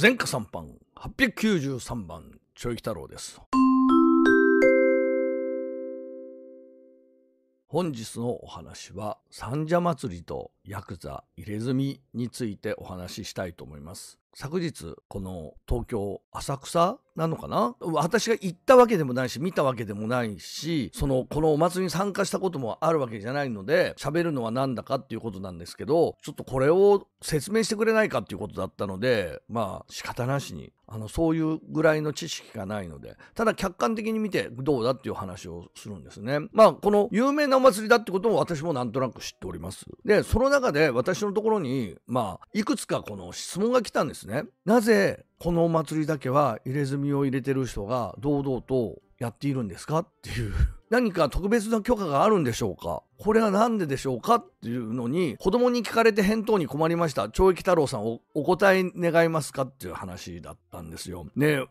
前科3番893番ちょい太郎です本日のお話は三社祭りとヤクザ入れ墨についてお話ししたいと思います昨日この東京浅草なのかな私が行ったわけでもないし見たわけでもないしそのこのお祭りに参加したこともあるわけじゃないので喋るのは何だかっていうことなんですけどちょっとこれを説明してくれないかっていうことだったのでまあ仕方なしにあのそういうぐらいの知識がないのでただ客観的に見てどうだっていう話をするんですねまあこの有名なお祭りだってことも私もなんとなく知っておりますでその中で私のところにまあいくつかこの質問が来たんですですねなぜこのお祭りだけは入れ墨を入れてる人が堂々とやっているんですかっていう何か特別な許可があるんでしょうかこれは何ででしょうかっていうのに、子供に聞かれて返答に困りました。懲役太郎さんお、お答え願いますかっていう話だったんですよ。ね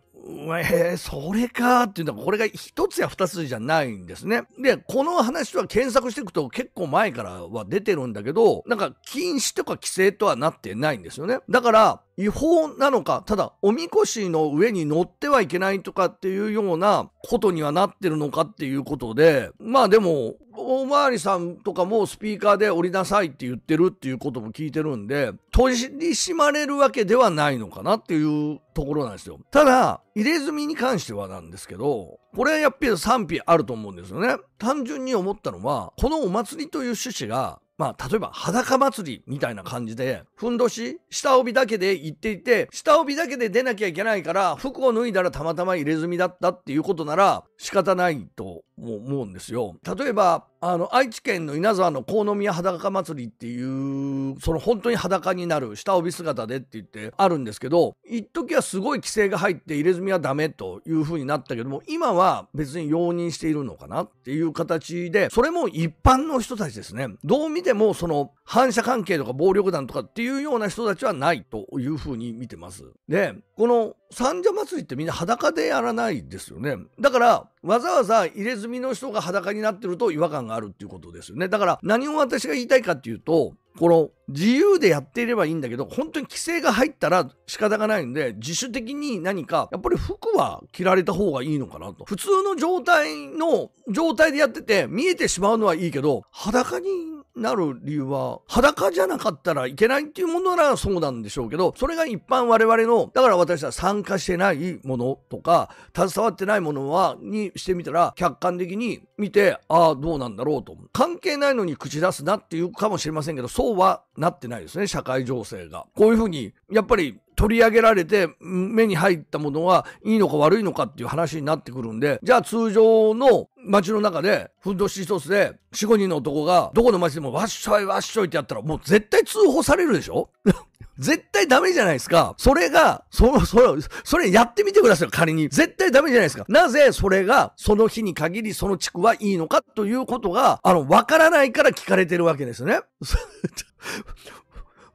え、えそれかっていうのは、これが一つや二つじゃないんですね。で、この話は検索していくと結構前からは出てるんだけど、なんか禁止とか規制とはなってないんですよね。だから、違法なのか、ただ、おみこしの上に乗ってはいけないとかっていうようなことにはなってるのかっていうことことで、まあでも、おまわりさんとかもスピーカーで降りなさいって言ってるっていうことも聞いてるんで、取り締まれるわけではないのかなっていうところなんですよ。ただ、入れ墨に関してはなんですけど、これはやっぱり賛否あると思うんですよね。単純に思ったのは、このお祭りという趣旨が、まあ、例えば裸祭りみたいな感じで、ふんどし、下帯だけで行っていて、下帯だけで出なきゃいけないから、服を脱いだらたまたま入れ墨だったっていうことなら仕方ないと思うんですよ。例えば、あの愛知県の稲沢の鴻宮裸祭りっていうその本当に裸になる下帯姿でって言ってあるんですけど一時はすごい規制が入って入れ墨はダメという風になったけども今は別に容認しているのかなっていう形でそれも一般の人たちですねどう見てもその反射関係とか暴力団とかっていうような人たちはないという風に見てます。でこの三社祭ってみんな裸でやらないですよね。だから、わざわざ入れ墨の人が裸になってると違和感があるっていうことですよね。だから、何を私が言いたいかっていうと、この自由でやっていればいいんだけど、本当に規制が入ったら仕方がないんで、自主的に何か、やっぱり服は着られた方がいいのかなと。普通の状態の状態でやってて、見えてしまうのはいいけど、裸になる理由は、裸じゃなかったらいけないっていうものならそうなんでしょうけど、それが一般我々の、だから私は参加してないものとか、携わってないものは、にしてみたら、客観的に見て、ああ、どうなんだろうと。関係ないのに口出すなっていうかもしれませんけど、そうはなってないですね、社会情勢が。こういうふうに、やっぱり取り上げられて目に入ったものはいいのか悪いのかっていう話になってくるんで、じゃあ通常の街の中で、ふんどし一つで、四五人の男が、どこの街でもわっしょいわっしょいってやったら、もう絶対通報されるでしょ 絶対ダメじゃないですか。それが、その、それ、それやってみてください、仮に。絶対ダメじゃないですか。なぜそれが、その日に限りその地区はいいのかということが、あの、わからないから聞かれてるわけですね。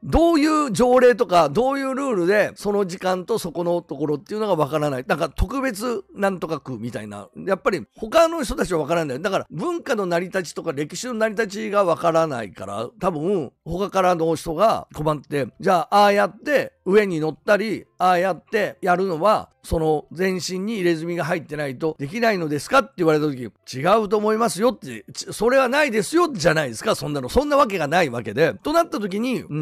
どういう条例とか、どういうルールで、その時間とそこのところっていうのがわからない。なんか特別なんとか区みたいな。やっぱり他の人たちはわからないんだから文化の成り立ちとか歴史の成り立ちがわからないから、多分他からの人が困って、じゃあああやって、上に乗ったり、ああやってやるのは、その全身に入れ墨が入ってないとできないのですかって言われた時、違うと思いますよって、それはないですよじゃないですか、そんなの。そんなわけがないわけで。となった時に、うー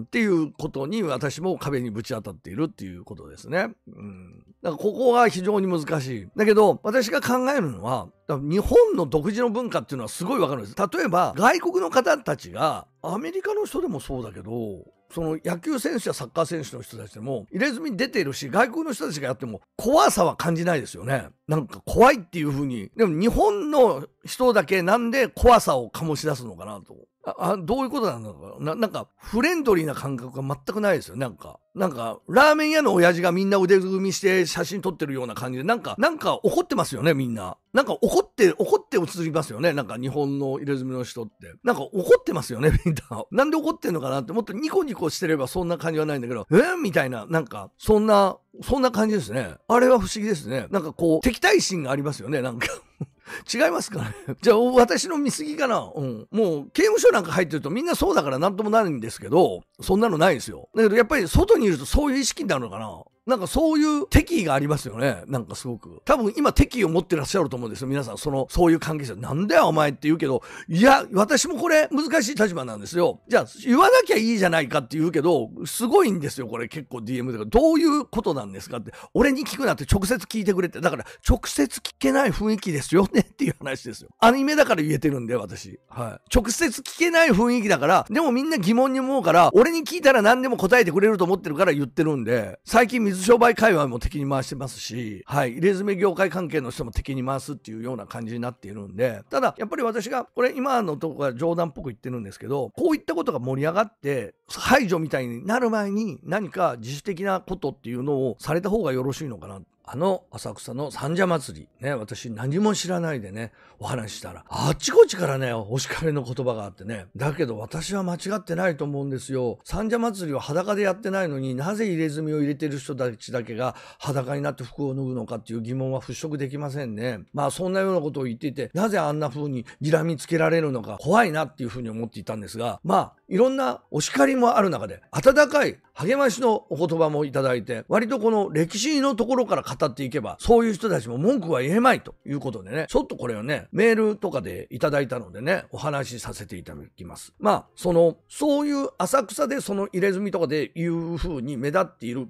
ん、っていうことに私も壁にぶち当たっているっていうことですね。うん。だからここが非常に難しい。だけど、私が考えるのは、日本の独自の文化っていうのはすごいわかるんです。例えば、外国の方たちが、アメリカの人でもそうだけど、その野球選手やサッカー選手の人たちでも入れ墨出てるし外国の人たちがやっても怖さは感じないですよねなんか怖いっていう風にでも日本の人だけなんで怖さを醸し出すのかなと。あ、あどういうことなのかななんか、フレンドリーな感覚が全くないですよ。なんか、なんか、ラーメン屋の親父がみんな腕組みして写真撮ってるような感じで、なんか、なんか怒ってますよね、みんな。なんか怒って、怒って映りますよね。なんか日本の入れ墨の人って。なんか怒ってますよね、みんな。なんで怒ってんのかなって、もっとニコニコしてればそんな感じはないんだけど、えー、みたいな、なんか、そんな、そんな感じですね。あれは不思議ですね。なんかこう、敵対心がありますよね、なんか。違いますかね じゃあ、私の見過ぎかなうん。もう、刑務所なんか入ってるとみんなそうだからなんともないんですけど、そんなのないですよ。だけど、やっぱり外にいるとそういう意識になるのかななんかそういう敵意がありますよね。なんかすごく。多分今敵意を持ってらっしゃると思うんですよ。皆さん、その、そういう関係者。なんだよお前って言うけど、いや、私もこれ難しい立場なんですよ。じゃあ、言わなきゃいいじゃないかって言うけど、すごいんですよ。これ結構 DM とか。どういうことなんですかって。俺に聞くなって直接聞いてくれって。だから、直接聞けない雰囲気ですよねっていう話ですよ。アニメだから言えてるんで、私。はい。直接聞けない雰囲気だから、でもみんな疑問に思うから、俺に聞いたら何でも答えてくれると思ってるから言ってるんで、最近水商売界隈も敵に回してますし、はい、入れ墨業界関係の人も敵に回すっていうような感じになっているんで、ただ、やっぱり私が、これ今のとこは冗談っぽく言ってるんですけど、こういったことが盛り上がって、排除みたいになる前に何か自主的なことっていうのをされた方がよろしいのかなあの浅草の三社祭り、ね、私何も知らないでね、お話したら、あっちこっちからね、お叱りの言葉があってね、だけど私は間違ってないと思うんですよ。三社祭りは裸でやってないのになぜ入れ墨を入れてる人たちだけが裸になって服を脱ぐのかっていう疑問は払拭できませんね。まあそんなようなことを言っていて、なぜあんな風に睨みつけられるのか怖いなっていう風に思っていたんですが、まあいろんなお叱りもある中で、温かい励ましのお言葉もいただいて、割とこの歴史のところから語っていけば、そういう人たちも文句は言えまいということでね、ちょっとこれをね、メールとかでいただいたのでね、お話しさせていただきます。まあ、その、そういう浅草でその入れ墨とかでいうふうに目立っている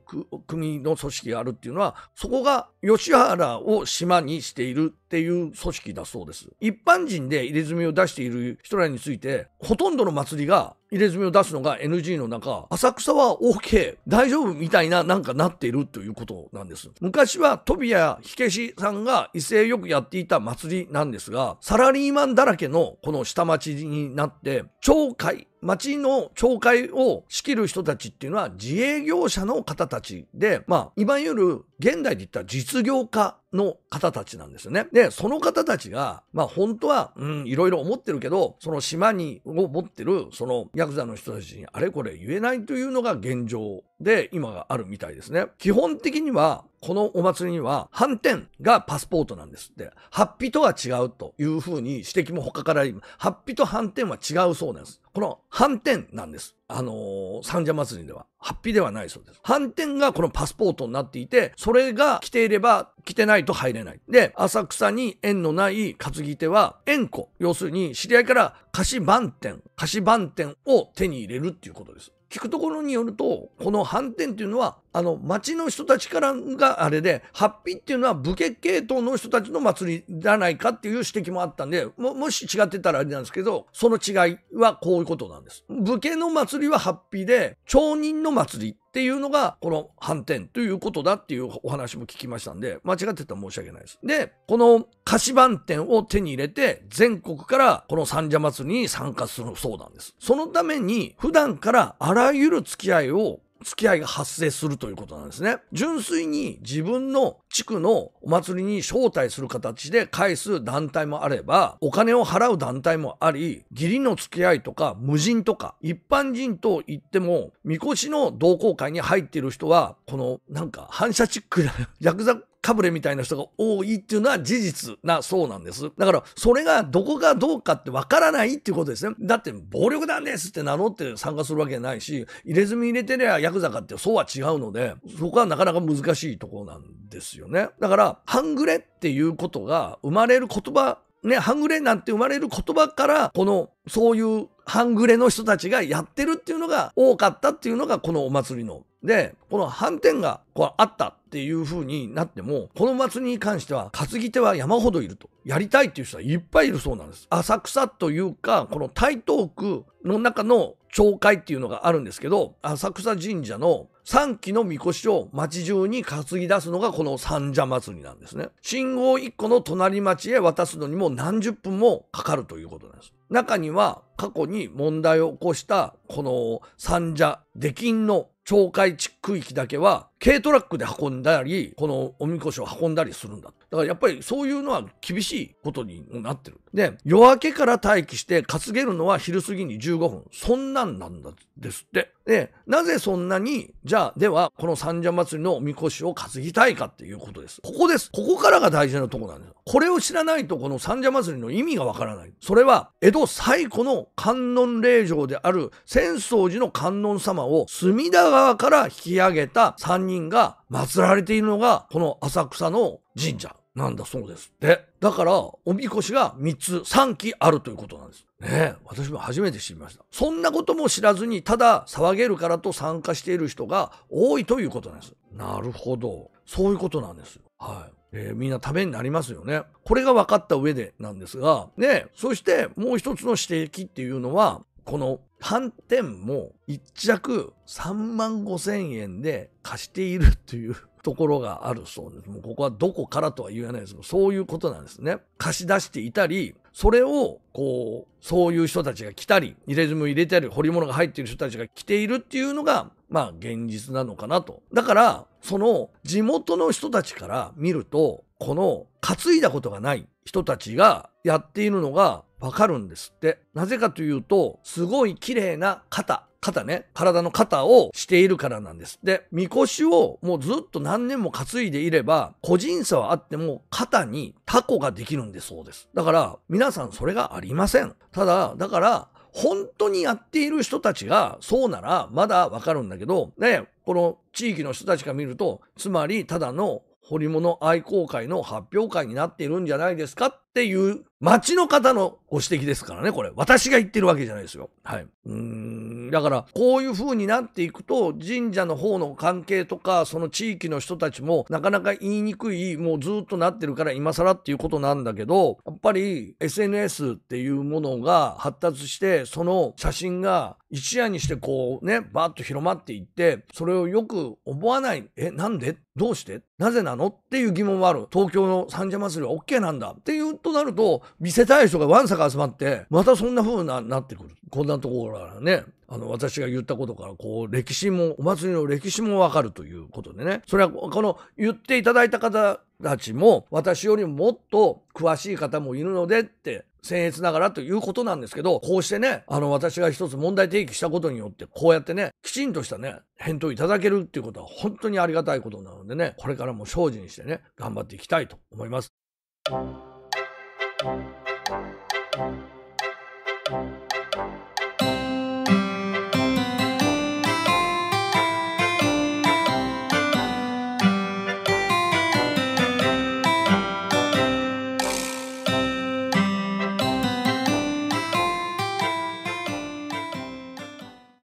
国の組織があるっていうのは、そこが吉原を島にしているっていう組織だそうです。一般人で入れ墨を出している人らについて、ほとんどの祭りが入れ墨を出すのが NG の中、浅草は OK、大丈夫みたいななんかなっているということなんです。昔はトビや火消しさんが威勢よくやっていた祭りなんですが、サラリーマンだらけのこの下町になって、町会町の町会を仕切る人たちっていうのは自営業者の方たちで、まあ、いわゆる現代で言ったら実業家の方たちなんですよね。で、その方たちが、まあ本当は、うん、いろいろ思ってるけど、その島に、を持ってる、そのヤクザの人たちにあれこれ言えないというのが現状で今があるみたいですね。基本的には、このお祭りには、反転がパスポートなんですって。ハッピとは違うというふうに指摘も他からハッピと反転は違うそうなんです。この反転なんです。あのー、三社祭りでは。ハッピではないそうです。反転がこのパスポートになっていて、それが来ていれば、来てないと入れない。で、浅草に縁のない担ぎ手は、縁子。要するに、知り合いから貸し番店、貸し番店を手に入れるっていうことです。聞くところによると、この反転っていうのは、あの、町の人たちからがあれで、ハッピーっていうのは武家系統の人たちの祭りじゃないかっていう指摘もあったんで、も、もし違ってたらあれなんですけど、その違いはこういうことなんです。武家の祭りはハッピーで、町人の祭りっていうのが、この反転ということだっていうお話も聞きましたんで、間違ってたら申し訳ないです。で、この菓子番店を手に入れて、全国からこの三社祭りに参加するそうなんです。そのために、普段からあらゆる付き合いを付き合いが発生するということなんですね。純粋に自分の地区のお祭りに招待する形で返す団体もあれば、お金を払う団体もあり、義理の付き合いとか無人とか、一般人と言っても、みこしの同好会に入っている人は、このなんか反射チックな、ヤクザかぶれみたいな人が多いっていうのは事実なそうなんです。だから、それがどこがどうかってわからないっていうことですね。だって、暴力団ですって名乗って参加するわけないし、入れ墨入れてりゃヤクザかってそうは違うので、そこはなかなか難しいところなんですよね。だから、半グレっていうことが生まれる言葉ね、半グレなんて生まれる言葉から、この、そういう半グレの人たちがやってるっていうのが多かったっていうのが、このお祭りので、この反転がこうあったっていう風になっても、この祭りに関しては担ぎ手は山ほどいると。やりたいっていう人はいっぱいいるそうなんです。浅草というか、この台東区の中の町会っていうのがあるんですけど、浅草神社の3基のみこしを町中に担ぎ出すのがこの三社祭りなんですね。信号1個の隣町へ渡すのにも何十分もかかるということなんです。中には過去に問題を起こしたこの三社出禁の懲戒区域だけは軽トラックで運んだり、このおみこしを運んだりするんだ。だからやっぱりそういうのは厳しいことになってる。で、夜明けから待機して担げるのは昼過ぎに15分。そんなんなんだですって。で、なぜそんなに、じゃあ、では、この三社祭りのおみこしを担ぎたいかっていうことです。ここです。ここからが大事なとこなんです。これを知らないと、この三社祭りの意味がわからない。それは、江戸最古の観音霊場である、浅草寺の観音様を隅田川から引き上げた三人が祀られているのが、この浅草の神社なんだそうですって。だから、おみこしが3つ、3基あるということなんです。ね私も初めて知りました。そんなことも知らずに、ただ騒げるからと参加している人が多いということなんです。なるほど。そういうことなんですよ。はい。えー、みんなためになりますよね。これが分かった上でなんですが、ね、そしてもう一つの指摘っていうのは、この反転も1着3万5千円で貸しているというところがあるそうです。もうここはどこからとは言えないですけど、そういうことなんですね。貸し出していたり、それを、こう、そういう人たちが来たり、入れ墨入れたり、彫り物が入っている人たちが来ているっていうのが、まあ現実なのかなと。だから、その地元の人たちから見ると、この担いだことがない人たちがやっているのがわかるんですって。なぜかというと、すごい綺麗な肩。肩ね、体の肩をしているからなんですって。みこしをもうずっと何年も担いでいれば、個人差はあっても肩にタコができるんでそうです。だから、皆さんそれがありません。ただ、だから、本当にやっている人たちがそうならまだわかるんだけど、ね、この地域の人たちが見ると、つまりただの掘り物愛好会の発表会になっているんじゃないですかっていう町の方のご指摘ですからね、これ。私が言ってるわけじゃないですよ。はい。うーんだからこういう風になっていくと神社の方の関係とかその地域の人たちもなかなか言いにくいもうずっとなってるから今更っていうことなんだけどやっぱり SNS っていうものが発達してその写真が一夜にしてこうねバーッと広まっていってそれをよく思わないえなんでどうしてなぜなのっていう疑問もある東京の三社祭りは OK なんだっていうとなると見せたい人がわんさか集まってまたそんな風ななってくるこんなところからねあの、私が言ったことから、こう、歴史も、お祭りの歴史もわかるということでね。それは、この、言っていただいた方たちも、私よりももっと詳しい方もいるのでって、僭越ながらということなんですけど、こうしてね、あの、私が一つ問題提起したことによって、こうやってね、きちんとしたね、返答いただけるっていうことは本当にありがたいことなのでね、これからも精進してね、頑張っていきたいと思います。